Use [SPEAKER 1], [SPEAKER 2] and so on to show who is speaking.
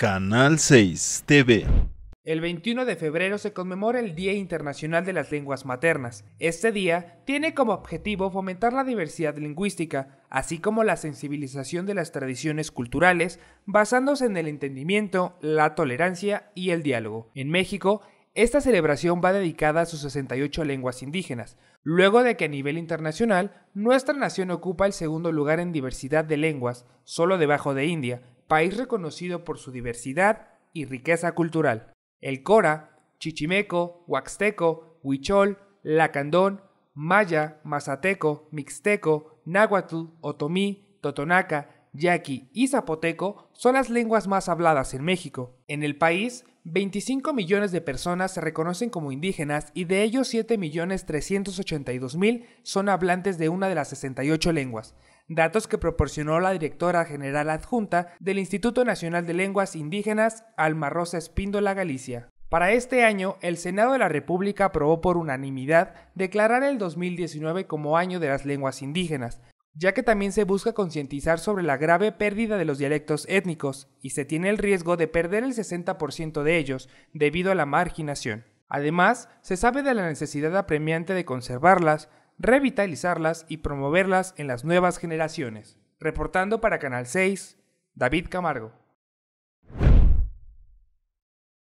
[SPEAKER 1] Canal 6 TV. El 21 de febrero se conmemora el Día Internacional de las Lenguas Maternas. Este día tiene como objetivo fomentar la diversidad lingüística, así como la sensibilización de las tradiciones culturales, basándose en el entendimiento, la tolerancia y el diálogo. En México, esta celebración va dedicada a sus 68 lenguas indígenas, luego de que a nivel internacional nuestra nación ocupa el segundo lugar en diversidad de lenguas, solo debajo de India, país reconocido por su diversidad y riqueza cultural. El Cora, Chichimeco, Huaxteco, Huichol, Lacandón, Maya, Mazateco, Mixteco, Náhuatl, Otomí, Totonaca, Yaqui y Zapoteco son las lenguas más habladas en México. En el país, 25 millones de personas se reconocen como indígenas y de ellos 7.382.000 son hablantes de una de las 68 lenguas datos que proporcionó la directora general adjunta del Instituto Nacional de Lenguas Indígenas, Alma Rosa Espíndola Galicia. Para este año, el Senado de la República aprobó por unanimidad declarar el 2019 como Año de las Lenguas Indígenas, ya que también se busca concientizar sobre la grave pérdida de los dialectos étnicos y se tiene el riesgo de perder el 60% de ellos debido a la marginación. Además, se sabe de la necesidad apremiante de conservarlas, revitalizarlas y promoverlas en las nuevas generaciones. Reportando para Canal 6, David Camargo.